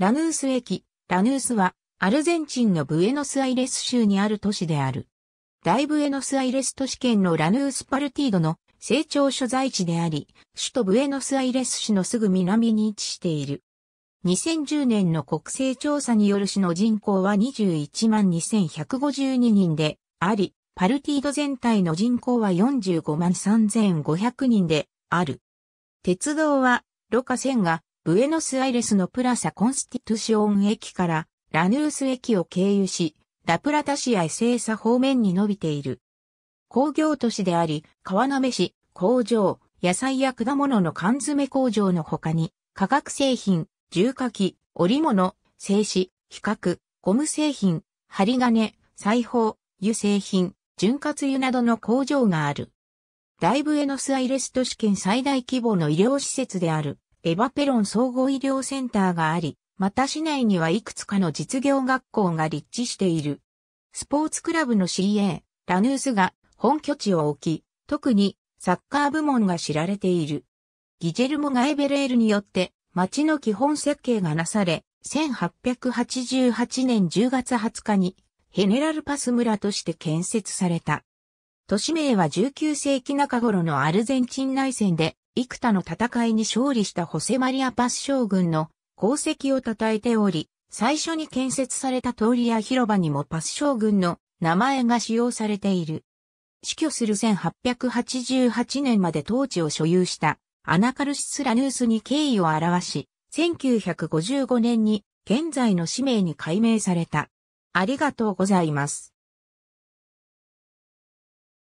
ラヌース駅、ラヌースは、アルゼンチンのブエノスアイレス州にある都市である。大ブエノスアイレス都市圏のラヌースパルティードの成長所在地であり、首都ブエノスアイレス市のすぐ南に位置している。2010年の国勢調査による市の人口は21万2152人であり、パルティード全体の人口は45万3500人である。鉄道は、ロカ線がブエノスアイレスのプラサ・コンスティトゥシオン駅からラヌース駅を経由し、ラプラタ市や聖佐方面に伸びている。工業都市であり、川鍋市、工場、野菜や果物の缶詰工場の他に、化学製品、重火器、織物、製紙、比較、ゴム製品、針金、裁縫、油製品、潤滑油などの工場がある。大ブエノスアイレス都市圏最大規模の医療施設である。エバペロン総合医療センターがあり、また市内にはいくつかの実業学校が立地している。スポーツクラブの CA、ラヌースが本拠地を置き、特にサッカー部門が知られている。ギジェルモ・ガエベレールによって町の基本設計がなされ、1888年10月20日にヘネラルパス村として建設された。都市名は19世紀中頃のアルゼンチン内戦で幾多の戦いに勝利したホセマリア・パス将軍の功績を称えており、最初に建設された通りや広場にもパス将軍の名前が使用されている。死去する1888年まで当地を所有したアナカルシス・ラヌースに敬意を表し、1955年に現在の氏名に改名された。ありがとうございます。